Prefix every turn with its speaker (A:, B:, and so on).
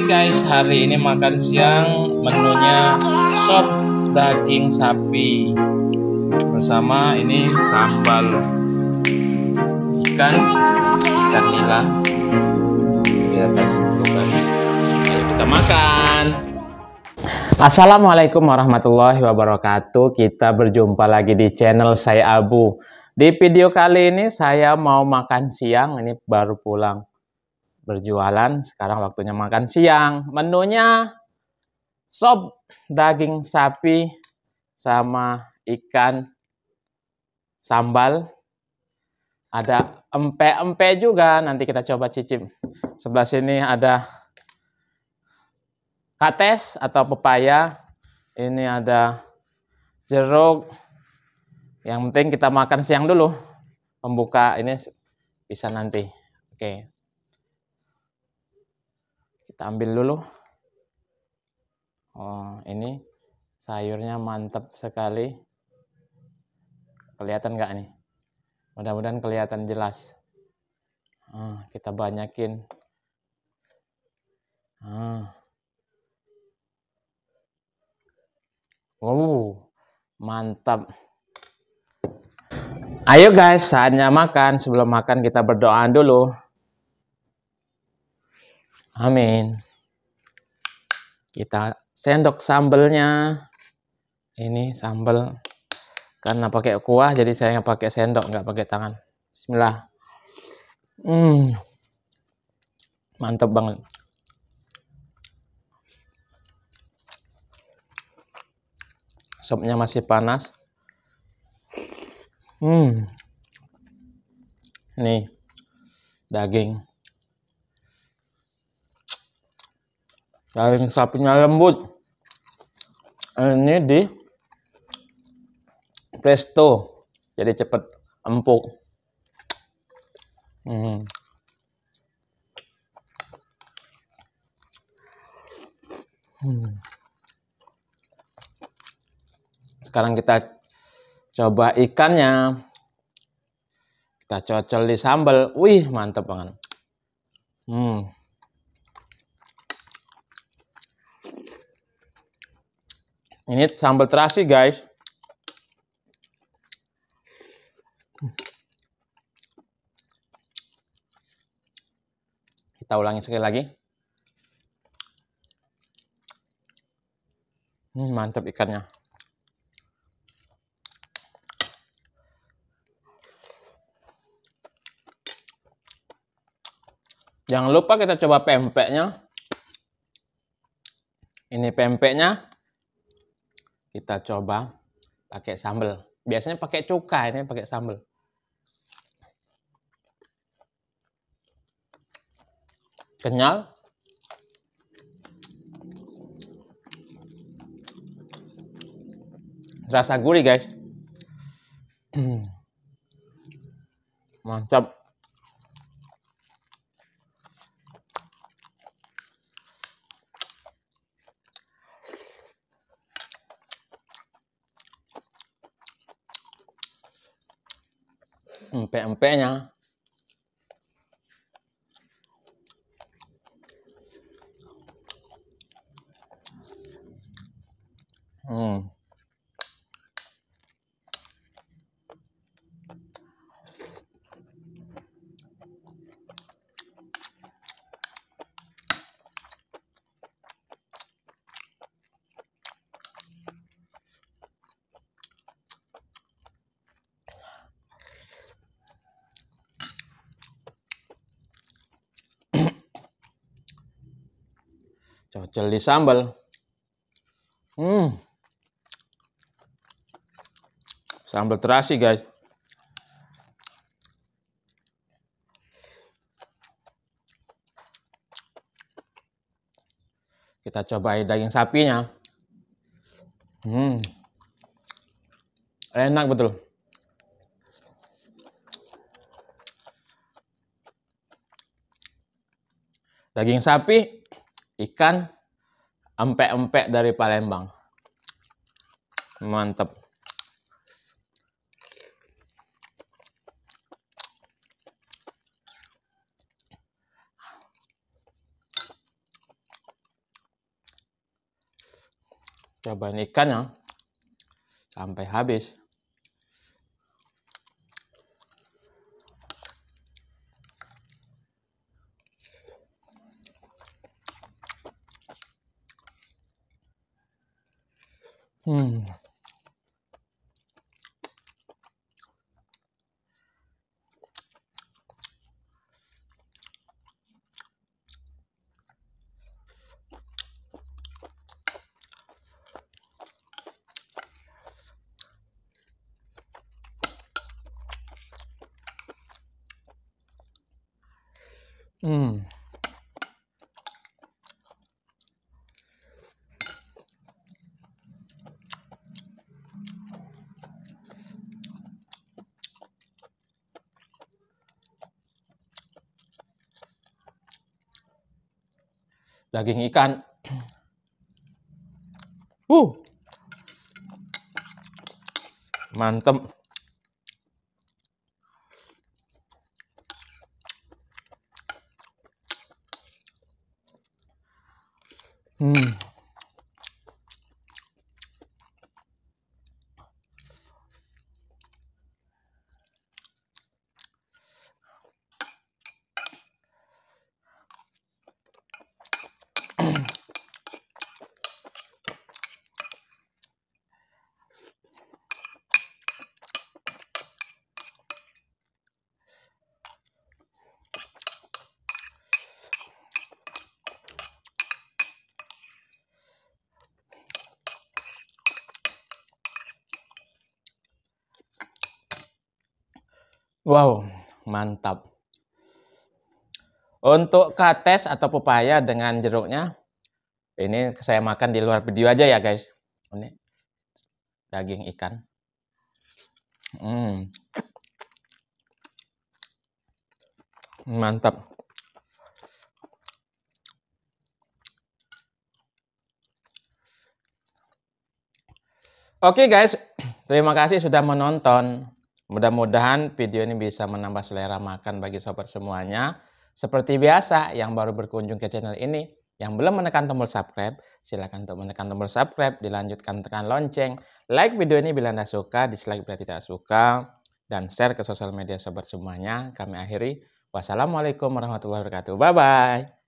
A: lagi guys, hari ini makan siang menunya sop daging sapi bersama ini sambal ikan ikan nila. di atas guys, Ayo kita makan. Assalamualaikum warahmatullahi wabarakatuh. Kita berjumpa lagi di channel saya Abu. Di video kali ini saya mau makan siang, ini baru pulang berjualan. Sekarang waktunya makan siang. Menunya sop daging sapi sama ikan sambal. Ada empe-empe juga. Nanti kita coba cicip. Sebelah sini ada kates atau pepaya. Ini ada jeruk. Yang penting kita makan siang dulu. Pembuka ini bisa nanti. Oke. Okay kita ambil dulu oh ini sayurnya mantap sekali kelihatan nggak nih mudah-mudahan kelihatan jelas ah, kita banyakin hmm. wow mantap ayo guys saatnya makan sebelum makan kita berdoa dulu Amin. Kita sendok sambelnya. Ini sambel. Karena pakai kuah jadi saya pakai sendok nggak pakai tangan. Bismillah. Hmm. Mantap banget. Sopnya masih panas. Hmm. Nih. Daging. Daging sapinya lembut. Ini di presto. Jadi cepat empuk. Hmm. Hmm. Sekarang kita coba ikannya. Kita cocol di sambal. Wih, mantep banget. Hmm. Ini sambal terasi, guys. Kita ulangi sekali lagi. Hmm, mantap ikannya. Jangan lupa kita coba pempeknya. Ini pempeknya kita coba pakai sambal biasanya pakai cuka ini pakai sambal kenyal rasa gurih guys mantap empek-empeknya hmm Cocol di sambal. Hmm. Sambal terasi, guys. Kita cobain daging sapinya. Hmm. Enak betul. daging sapi ikan empek-empek dari Palembang. Mantap. Cobain ikan yang sampai habis. Hmm. Mm. daging ikan. Uh, mantep. Wow, mantap. Untuk kates atau pepaya dengan jeruknya, ini saya makan di luar video aja ya guys. Ini daging ikan. Hmm. Mantap. Oke okay guys, terima kasih sudah menonton. Mudah-mudahan video ini bisa menambah selera makan bagi sobat semuanya. Seperti biasa, yang baru berkunjung ke channel ini, yang belum menekan tombol subscribe, silakan untuk menekan tombol subscribe, dilanjutkan tekan lonceng, like video ini bila Anda suka, dislike bila tidak suka, dan share ke sosial media sobat semuanya. Kami akhiri, wassalamualaikum warahmatullahi wabarakatuh. Bye-bye.